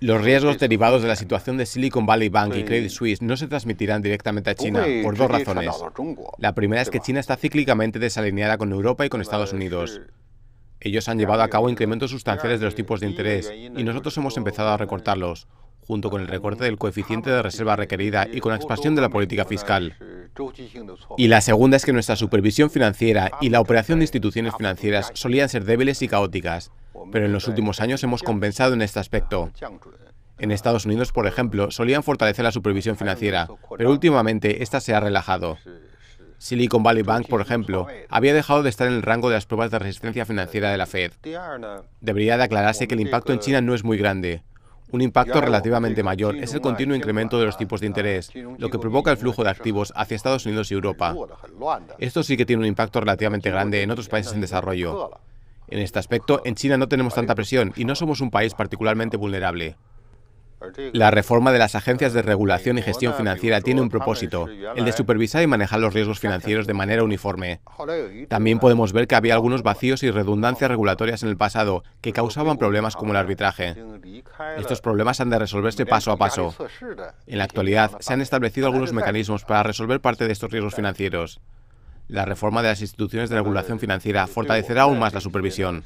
Los riesgos derivados de la situación de Silicon Valley Bank y Credit Suisse no se transmitirán directamente a China por dos razones. La primera es que China está cíclicamente desalineada con Europa y con Estados Unidos. Ellos han llevado a cabo incrementos sustanciales de los tipos de interés y nosotros hemos empezado a recortarlos, junto con el recorte del coeficiente de reserva requerida y con la expansión de la política fiscal. Y la segunda es que nuestra supervisión financiera y la operación de instituciones financieras solían ser débiles y caóticas pero en los últimos años hemos compensado en este aspecto. En Estados Unidos, por ejemplo, solían fortalecer la supervisión financiera, pero últimamente esta se ha relajado. Silicon Valley Bank, por ejemplo, había dejado de estar en el rango de las pruebas de resistencia financiera de la Fed. Debería de aclararse que el impacto en China no es muy grande. Un impacto relativamente mayor es el continuo incremento de los tipos de interés, lo que provoca el flujo de activos hacia Estados Unidos y Europa. Esto sí que tiene un impacto relativamente grande en otros países en desarrollo. En este aspecto, en China no tenemos tanta presión y no somos un país particularmente vulnerable. La reforma de las agencias de regulación y gestión financiera tiene un propósito, el de supervisar y manejar los riesgos financieros de manera uniforme. También podemos ver que había algunos vacíos y redundancias regulatorias en el pasado que causaban problemas como el arbitraje. Estos problemas han de resolverse paso a paso. En la actualidad, se han establecido algunos mecanismos para resolver parte de estos riesgos financieros. La reforma de las instituciones de regulación eh, financiera fortalecerá aún más la supervisión.